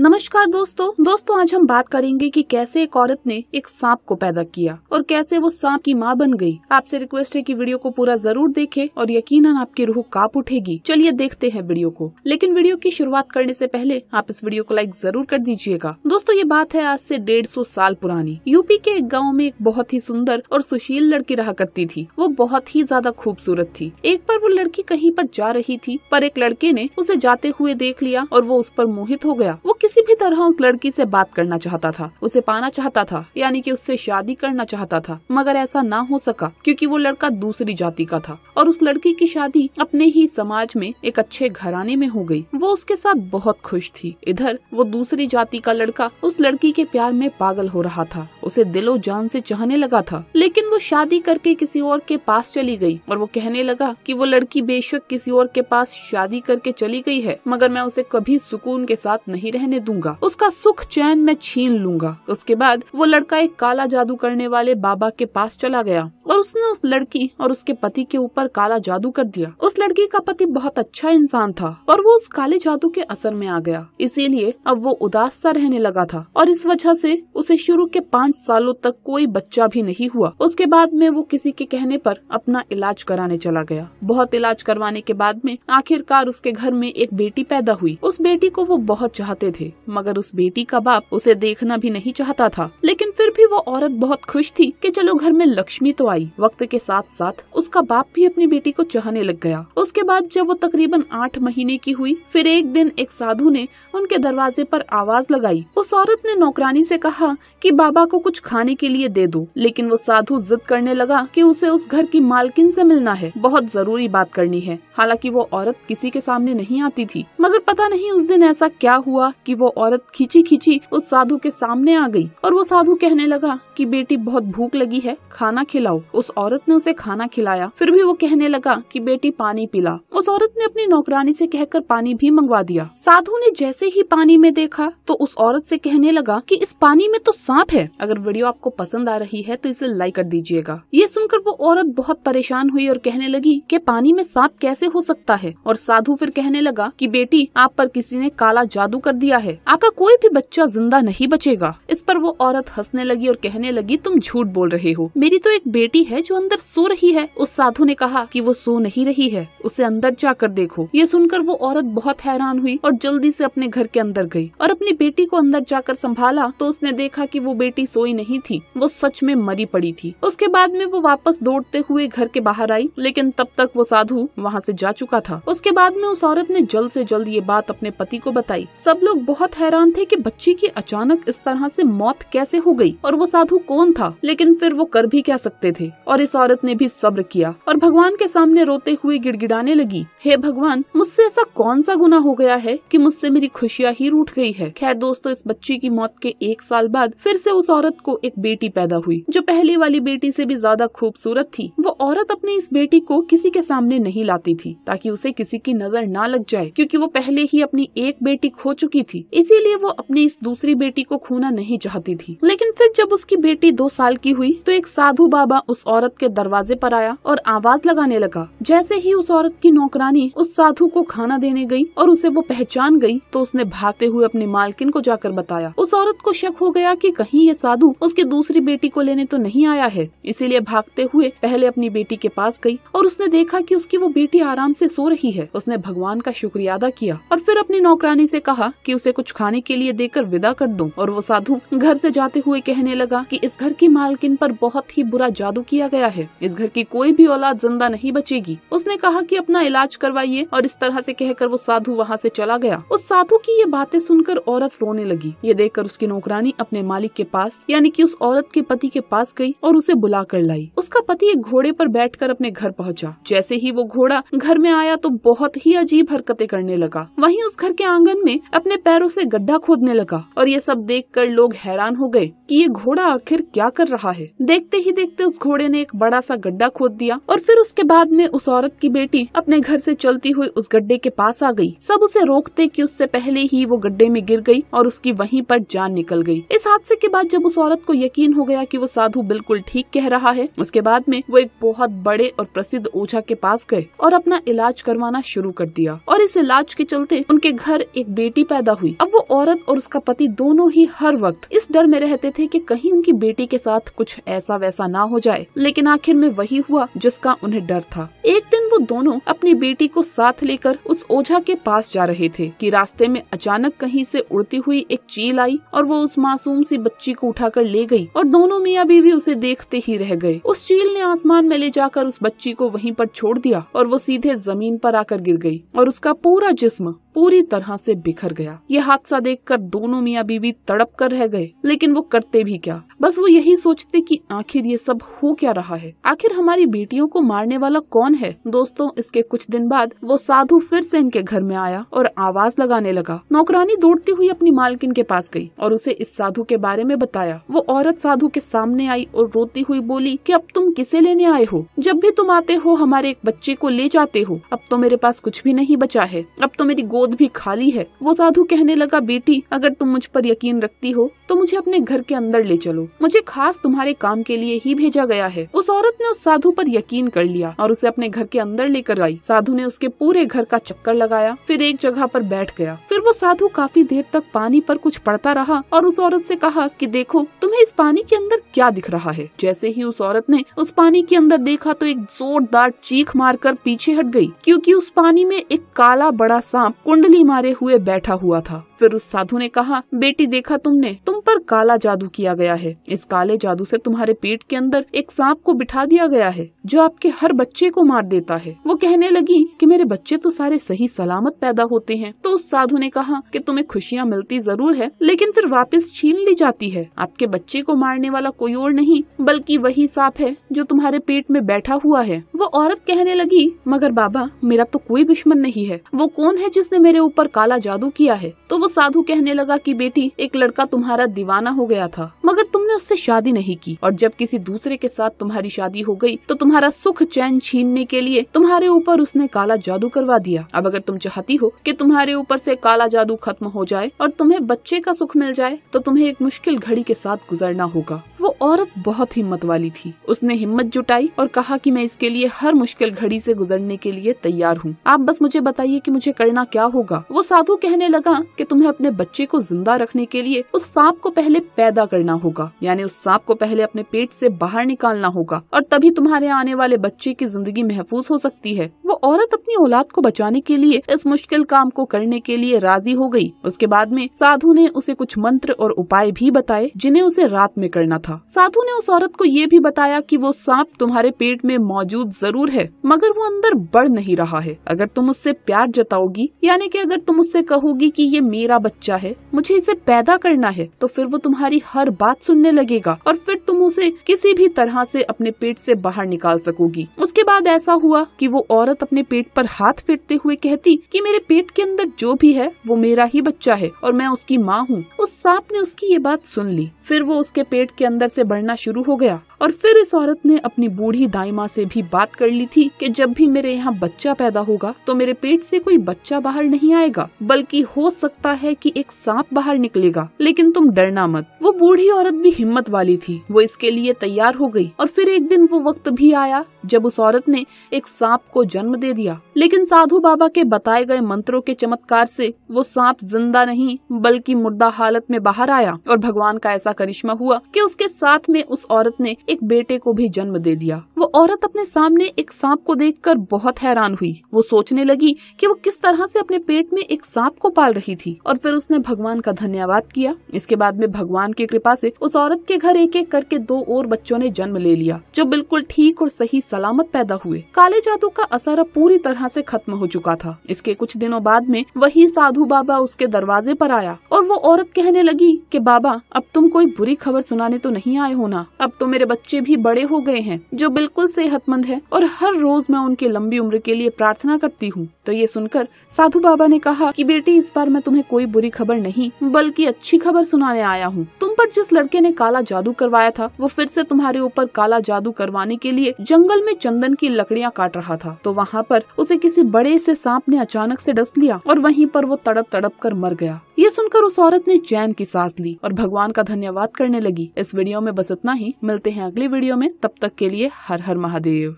नमस्कार दोस्तों दोस्तों आज हम बात करेंगे कि कैसे एक औरत ने एक सांप को पैदा किया और कैसे वो सांप की माँ बन गई आपसे रिक्वेस्ट है कि वीडियो को पूरा जरूर देखें और यकीनन आपकी रूह कांप उठेगी चलिए देखते हैं वीडियो को लेकिन वीडियो की शुरुआत करने से पहले आप इस वीडियो को लाइक जरूर कर दीजिएगा दोस्तों ये बात है आज से डेढ़ सौ साल पुरानी यूपी के एक गाँव में एक बहुत ही सुंदर और सुशील लड़की रहा करती थी वो बहुत ही ज्यादा खूबसूरत थी एक बार वो लड़की कहीं पर जा रही थी पर एक लड़के ने उसे जाते हुए देख लिया और वो उस पर मोहित हो गया वो किसी भी तरह उस लड़की से बात करना चाहता था उसे पाना चाहता था यानी कि उससे शादी करना चाहता था मगर ऐसा ना हो सका क्योंकि वो लड़का दूसरी जाति का था और उस लड़की की शादी अपने ही समाज में एक अच्छे घराने में हो गई वो उसके साथ बहुत खुश थी इधर वो दूसरी जाति का लड़का उस लड़की के प्यार में पागल हो रहा था उसे दिलो जान से चाहने लगा था लेकिन वो शादी करके किसी और के पास चली गई और वो कहने लगा कि वो लड़की बेशक किसी और के पास शादी करके चली गई है मगर मैं उसे कभी सुकून के साथ नहीं रहने दूंगा उसका सुख चैन मैं छीन लूंगा उसके बाद वो लड़का एक काला जादू करने वाले बाबा के पास चला गया और उसने उस लड़की और उसके पति के ऊपर काला जादू कर दिया उस लड़की का पति बहुत अच्छा इंसान था और वो उस काले जादू के असर में आ गया इसीलिए अब वो उदास सा रहने लगा था और इस वजह से उसे शुरू के पाँच सालों तक कोई बच्चा भी नहीं हुआ उसके बाद में वो किसी के कहने पर अपना इलाज कराने चला गया बहुत इलाज करवाने के बाद में आखिरकार उसके घर में एक बेटी पैदा हुई उस बेटी को वो बहुत चाहते थे मगर उस बेटी का बाप उसे देखना भी नहीं चाहता था लेकिन भी वो औरत बहुत खुश थी कि चलो घर में लक्ष्मी तो आई वक्त के साथ साथ उसका बाप भी अपनी बेटी को चाहने लग गया उसके बाद जब वो तकरीबन आठ महीने की हुई फिर एक दिन एक साधु ने उनके दरवाजे पर आवाज लगाई उस औरत ने नौकरानी से कहा कि बाबा को कुछ खाने के लिए दे दो लेकिन वो साधु जिद करने लगा कि उसे उस घर की मालकिन से मिलना है बहुत जरूरी बात करनी है हालांकि वो औरत किसी के सामने नहीं आती थी मगर पता नहीं उस दिन ऐसा क्या हुआ कि वो औरत खींची खींची उस साधु के सामने आ गई और वो साधु कहने लगा कि बेटी बहुत भूख लगी है खाना खिलाओ उस औरत ने उसे खाना खिलाया फिर भी वो कहने लगा कि बेटी पानी पिला उस औरत ने अपनी नौकरानी से कहकर पानी भी मंगवा दिया साधु ने जैसे ही पानी में देखा तो उस औरत से कहने लगा कि इस पानी में तो सांप है अगर वीडियो आपको पसंद आ रही है तो इसे लाइक कर दीजिएगा ये सुनकर वो औरत बहुत परेशान हुई और कहने लगी कि पानी में सांप कैसे हो सकता है और साधु फिर कहने लगा कि बेटी आप पर किसी ने काला जादू कर दिया है आपका कोई भी बच्चा जिंदा नहीं बचेगा इस पर वो औरत हंसने लगी लगी और कहने लगी तुम झूठ बोल रहे हो मेरी तो एक बेटी है जो अंदर सो रही है उस साधु ने कहा कि वो सो नहीं रही है उसे अंदर जाकर देखो ये सुनकर वो औरत बहुत हैरान हुई और जल्दी से अपने घर के अंदर गई और अपनी बेटी को अंदर जाकर संभाला तो उसने देखा कि वो बेटी सोई नहीं थी वो सच में मरी पड़ी थी उसके बाद में वो वापस दौड़ते हुए घर के बाहर आई लेकिन तब तक वो साधु वहाँ से जा चुका था उसके बाद में उस औरत ने जल्द से जल्द ये बात अपने पति को बताई सब लोग बहुत हैरान थे कि बच्ची की अचानक इस तरह से मौत कैसे हो गई और वो साधु कौन था लेकिन फिर वो कर भी क्या सकते थे और इस औरत ने भी सब्र किया और भगवान के सामने रोते हुए गिड़गिड़ाने लगी हे भगवान मुझसे ऐसा कौन सा गुना हो गया है कि मुझसे मेरी खुशियाँ ही रूठ गई है खैर दोस्तों इस बच्ची की मौत के एक साल बाद फिर से उस औरत को एक बेटी पैदा हुई जो पहली वाली बेटी से भी ज्यादा खूबसूरत थी वो औरत अपनी इस बेटी को किसी के सामने नहीं लाती थी ताकि उसे किसी की नजर ना लग जाए क्योंकि वो पहले ही अपनी एक बेटी खो चुकी थी इसीलिए वो अपनी इस दूसरी बेटी को खोना नहीं चाहती थी लेकिन फिर फिर जब उसकी बेटी दो साल की हुई तो एक साधु बाबा उस औरत के दरवाजे पर आया और आवाज लगाने लगा जैसे ही उस औरत की नौकरानी उस साधु को खाना देने गई और उसे वो पहचान गई तो उसने भागते हुए अपने मालकिन को जाकर बताया उस औरत को शक हो गया कि कहीं ये साधु उसकी दूसरी बेटी को लेने तो नहीं आया है इसीलिए भागते हुए पहले अपनी बेटी के पास गई और उसने देखा कि उसकी वो बेटी आराम से सो रही है उसने भगवान का शुक्रिया अदा किया और फिर अपनी नौकरानी से कहा कि उसे कुछ खाने के लिए देकर विदा कर दो और वो साधु घर से जाते हुए कह कहने लगा कि इस घर की मालकिन पर बहुत ही बुरा जादू किया गया है इस घर की कोई भी औलाद जिंदा नहीं बचेगी उसने कहा कि अपना इलाज करवाइए और इस तरह से कहकर वो साधु वहाँ से चला गया उस साधु की ये बातें सुनकर औरत रोने लगी ये देखकर उसकी नौकरानी अपने मालिक के पास यानी कि उस औरत के पति के पास गई और उसे बुला कर लाई उसका पति एक घोड़े पर बैठकर अपने घर पहुंचा। जैसे ही वो घोड़ा घर में आया तो बहुत ही अजीब हरकतें करने लगा वहीं उस घर के आंगन में अपने पैरों से गड्ढा खोदने लगा और ये सब देखकर लोग हैरान हो गए कि ये घोड़ा आखिर क्या कर रहा है देखते ही देखते उस घोड़े ने एक बड़ा सा गड्ढा खोद दिया और फिर उसके बाद में उस औरत की बेटी अपने घर से चलती हुई उस गड्ढे के पास आ गई सब उसे रोकते कि उससे पहले ही वो गड्ढे में गिर गई और उसकी वहीं पर जान निकल गई इस हादसे के बाद जब उस औरत को यकीन हो गया कि वो साधु बिल्कुल ठीक कह रहा है उसके बाद में वो एक बहुत बड़े और प्रसिद्ध ओझा के पास गए और अपना इलाज करवाना शुरू कर दिया और इस इलाज के चलते उनके घर एक बेटी पैदा हुई अब वो औरत और उसका पति दोनों ही हर वक्त इस डर में रहते थे कि कि कहीं उनकी बेटी के साथ कुछ ऐसा वैसा ना हो जाए लेकिन आखिर में वही हुआ जिसका उन्हें डर था एक दोनों अपनी बेटी को साथ लेकर उस ओझा के पास जा रहे थे कि रास्ते में अचानक कहीं से उड़ती हुई एक चील आई और वो उस मासूम सी बच्ची को उठाकर ले गई और दोनों मियाँ बीवी उसे देखते ही रह गए उस चील ने आसमान में ले जाकर उस बच्ची को वहीं पर छोड़ दिया और वो सीधे जमीन पर आकर गिर गई और उसका पूरा जिस्म पूरी तरह से बिखर गया ये हादसा देखकर दोनों मियाँ बीवी तड़प कर रह गए लेकिन वो करते भी क्या बस वो यही सोचते कि आखिर ये सब हो क्या रहा है आखिर हमारी बेटियों को मारने वाला कौन है दोस्तों दोस्तों इसके कुछ दिन बाद वो साधु फिर से इनके घर में आया और आवाज लगाने लगा नौकरानी दौड़ती हुई अपनी मालकिन के पास गई और उसे इस साधु के बारे में बताया वो औरत साधु के सामने आई और रोती हुई बोली कि अब तुम किसे लेने आए हो जब भी तुम आते हो हमारे एक बच्चे को ले जाते हो अब तो मेरे पास कुछ भी नहीं बचा है अब तो मेरी गोद भी खाली है वो साधु कहने लगा बेटी अगर तुम मुझ पर यकीन रखती हो तो मुझे अपने घर के अंदर ले चलो मुझे खास तुम्हारे काम के लिए ही भेजा गया है उस औरत ने उस साधु पर यकीन कर लिया और उसे अपने घर के अंदर अंदर लेकर आई साधु ने उसके पूरे घर का चक्कर लगाया फिर एक जगह पर बैठ गया फिर वो साधु काफी देर तक पानी पर कुछ पड़ता रहा और उस औरत से कहा कि देखो तुम्हें इस पानी के अंदर क्या दिख रहा है जैसे ही उस औरत ने उस पानी के अंदर देखा तो एक जोरदार चीख मारकर पीछे हट गई क्योंकि उस पानी में एक काला बड़ा सांप कुंडली मारे हुए बैठा हुआ था फिर उस साधु ने कहा बेटी देखा तुमने तुम पर काला जादू किया गया है इस काले जादू से तुम्हारे पेट के अंदर एक सांप को बिठा दिया गया है जो आपके हर बच्चे को मार देता है वो कहने लगी कि मेरे बच्चे तो सारे सही सलामत पैदा होते हैं तो उस साधु ने कहा कि तुम्हें खुशियाँ मिलती जरूर है लेकिन फिर वापस छीन ली जाती है आपके बच्चे को मारने वाला कोई और नहीं बल्कि वही सांप है जो तुम्हारे पेट में बैठा हुआ है वो औरत कहने लगी मगर बाबा मेरा तो कोई दुश्मन नहीं है वो कौन है जिसने मेरे ऊपर काला जादू किया है तो वो साधु कहने लगा कि बेटी एक लड़का तुम्हारा दीवाना हो गया था मगर तुमने उससे शादी नहीं की और जब किसी दूसरे के साथ तुम्हारी शादी हो गई तो तुम्हारा सुख चैन छीनने के लिए तुम्हारे ऊपर उसने काला जादू करवा दिया अब अगर तुम चाहती हो कि तुम्हारे ऊपर से काला जादू खत्म हो जाए और तुम्हें बच्चे का सुख मिल जाए तो तुम्हें एक मुश्किल घड़ी के साथ गुजरना होगा वो औरत बहुत हिम्मत वाली थी उसने हिम्मत जुटाई और कहा की मैं इसके लिए हर मुश्किल घड़ी ऐसी गुजरने के लिए तैयार हूँ आप बस मुझे बताइए की मुझे करना क्या होगा वो साधु कहने लगा की तुम तुम्हें अपने बच्चे को जिंदा रखने के लिए उस सांप को पहले पैदा करना होगा यानी उस सांप को पहले अपने पेट से बाहर निकालना होगा और तभी तुम्हारे आने वाले बच्चे की जिंदगी महफूज हो सकती है वो औरत अपनी औलाद को बचाने के लिए इस मुश्किल काम को करने के लिए राजी हो गयी उसके बाद में साधु ने उसे कुछ मंत्र और उपाय भी बताए जिन्हें उसे रात में करना था साधु ने उस औरत को ये भी बताया की वो सांप तुम्हारे पेट में मौजूद जरूर है मगर वो अंदर बढ़ नहीं रहा है अगर तुम उससे प्यार जताओगी यानी कि अगर तुम उससे कहोगी कि ये मेरा मेरा बच्चा है मुझे इसे पैदा करना है तो फिर वो तुम्हारी हर बात सुनने लगेगा और फिर तुम उसे किसी भी तरह से अपने पेट से बाहर निकाल सकोगी उसके बाद ऐसा हुआ कि वो औरत अपने पेट पर हाथ फेरते हुए कहती कि मेरे पेट के अंदर जो भी है वो मेरा ही बच्चा है और मैं उसकी माँ हूँ उस सांप ने उसकी ये बात सुन ली फिर वो उसके पेट के अंदर से बढ़ना शुरू हो गया और फिर इस औरत ने अपनी बूढ़ी दाई माँ से भी बात कर ली थी कि जब भी मेरे यहाँ बच्चा पैदा होगा तो मेरे पेट से कोई बच्चा बाहर नहीं आएगा बल्कि हो सकता है कि एक सांप बाहर निकलेगा लेकिन तुम डरना मत वो बूढ़ी औरत भी हिम्मत वाली थी वो इसके लिए तैयार हो गई और फिर एक दिन वो वक्त भी आया जब उस औरत ने एक सांप को जन्म दे दिया लेकिन साधु बाबा के बताए गए मंत्रों के चमत्कार से वो सांप जिंदा नहीं बल्कि मुर्दा हालत में बाहर आया और भगवान का ऐसा करिश्मा हुआ कि उसके साथ में उस औरत ने एक बेटे को भी जन्म दे दिया वो औरत अपने सामने एक सांप को देखकर बहुत हैरान हुई वो सोचने लगी कि वो किस तरह से अपने पेट में एक सांप को पाल रही थी और फिर उसने भगवान का धन्यवाद किया इसके बाद में भगवान की कृपा से उस औरत के घर एक एक करके दो और बच्चों ने जन्म ले लिया जो बिल्कुल ठीक और सही सलामत पैदा हुए काले जादू का असर अब पूरी तरह से खत्म हो चुका था इसके कुछ दिनों बाद में वही साधु बाबा उसके दरवाजे पर आया और वो औरत कहने लगी कि बाबा अब तुम कोई बुरी खबर सुनाने तो नहीं आए हो ना अब तो मेरे बच्चे भी बड़े हो गए हैं जो बिल्कुल सेहतमंद है और हर रोज मैं उनकी लंबी उम्र के लिए प्रार्थना करती हूँ तो ये सुनकर साधु बाबा ने कहा कि बेटी इस बार मैं तुम्हें कोई बुरी खबर नहीं बल्कि अच्छी खबर सुनाने आया हूँ तुम पर जिस लड़के ने काला जादू करवाया था वो फिर से तुम्हारे ऊपर काला जादू करवाने के लिए जंगल में चंदन की लकड़ियाँ काट रहा था तो वहाँ पर उसे किसी बड़े से सांप ने अचानक से डस लिया और वहीं पर वो तड़प तड़प कर मर गया ये सुनकर उस औरत ने चैन की सांस ली और भगवान का धन्यवाद करने लगी इस वीडियो में बस इतना ही मिलते हैं अगली वीडियो में तब तक के लिए हर हर महादेव